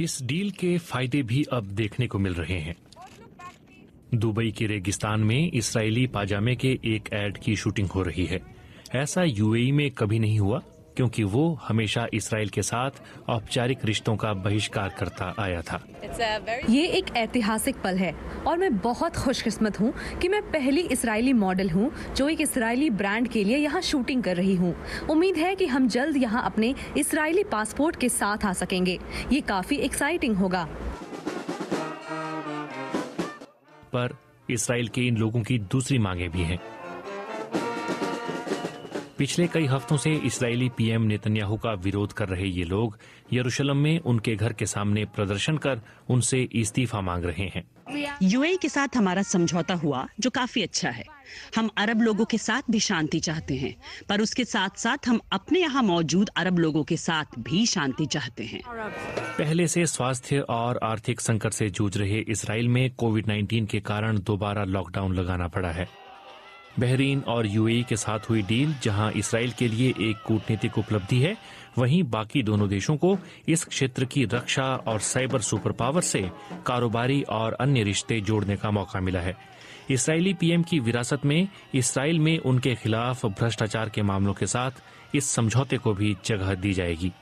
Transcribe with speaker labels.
Speaker 1: इस डील के फायदे भी अब देखने को मिल रहे हैं दुबई के रेगिस्तान में इसराइली पाजामे के एक एड की शूटिंग हो रही है ऐसा यूएई में कभी नहीं हुआ क्योंकि वो हमेशा इसराइल के साथ औपचारिक रिश्तों का बहिष्कार करता आया था
Speaker 2: ये एक ऐतिहासिक पल है और मैं बहुत खुशकिस्मत हूँ कि मैं पहली इसराइली मॉडल हूँ जो एक इसराइली ब्रांड के लिए यहाँ शूटिंग कर रही हूँ उम्मीद है कि हम जल्द यहाँ अपने इसराइली पासपोर्ट के साथ आ सकेंगे ये काफी एक्साइटिंग होगा
Speaker 1: पर इसराइल के इन लोगों की दूसरी मांगे भी हैं पिछले कई हफ्तों से इसराइली पीएम नेतन्याहू का विरोध कर रहे ये लोग यरूशलम में उनके घर के सामने प्रदर्शन कर उनसे इस्तीफा मांग रहे हैं
Speaker 3: यूएई के साथ हमारा समझौता हुआ जो काफी अच्छा है हम अरब लोगों के साथ भी शांति चाहते हैं पर उसके साथ साथ हम अपने यहाँ मौजूद अरब लोगों के साथ भी शांति चाहते हैं
Speaker 1: पहले से स्वास्थ्य और आर्थिक संकट से जूझ रहे इसराइल में कोविड 19 के कारण दोबारा लॉकडाउन लगाना पड़ा है बहरीन और यूएई के साथ हुई डील जहां इसराइल के लिए एक कूटनीतिक उपलब्धि है वहीं बाकी दोनों देशों को इस क्षेत्र की रक्षा और साइबर सुपर पावर से कारोबारी और अन्य रिश्ते जोड़ने का मौका मिला है इसराइली पीएम की विरासत में इसराइल में उनके खिलाफ भ्रष्टाचार के मामलों के साथ इस समझौते को भी जगह दी जाएगी